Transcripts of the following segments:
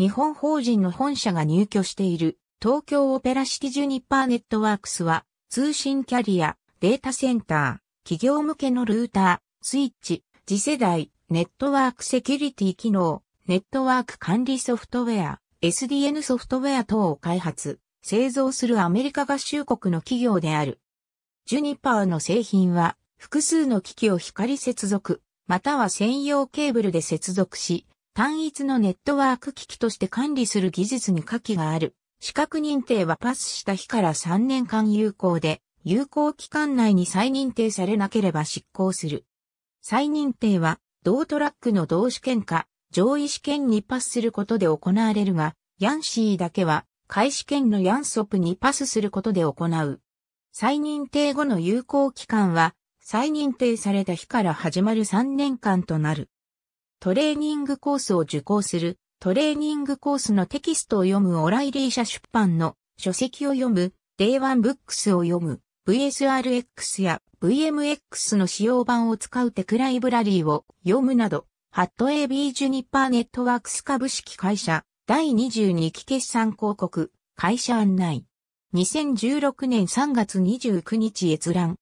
日本法人の本社が入居している東京オペラ式ジュニパーネットワークスは通信キャリア、データセンター、企業向けのルーター、スイッチ、次世代、ネットワークセキュリティ機能、ネットワーク管理ソフトウェア、SDN ソフトウェア等を開発、製造するアメリカ合衆国の企業である。ジュニパーの製品は複数の機器を光接続、または専用ケーブルで接続し、単一のネットワーク機器として管理する技術に下記がある。資格認定はパスした日から3年間有効で、有効期間内に再認定されなければ執行する。再認定は、同トラックの同試験か、上位試験にパスすることで行われるが、ヤンシーだけは、開試験のヤンソプにパスすることで行う。再認定後の有効期間は、再認定された日から始まる3年間となる。トレーニングコースを受講する、トレーニングコースのテキストを読むオライリー社出版の書籍を読む、デイワンブックスを読む、VSRX や VMX の使用版を使うテクライブラリーを読むなど、ハット AB ジュニパーネットワークス株式会社第22期決算広告会社案内2016年3月29日閲覧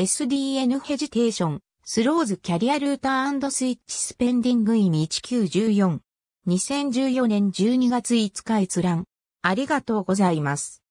SDN ヘジテーションスローズキャリアルータースイッチスペンディングイン1914。2014年12月5日閲覧。ありがとうございます。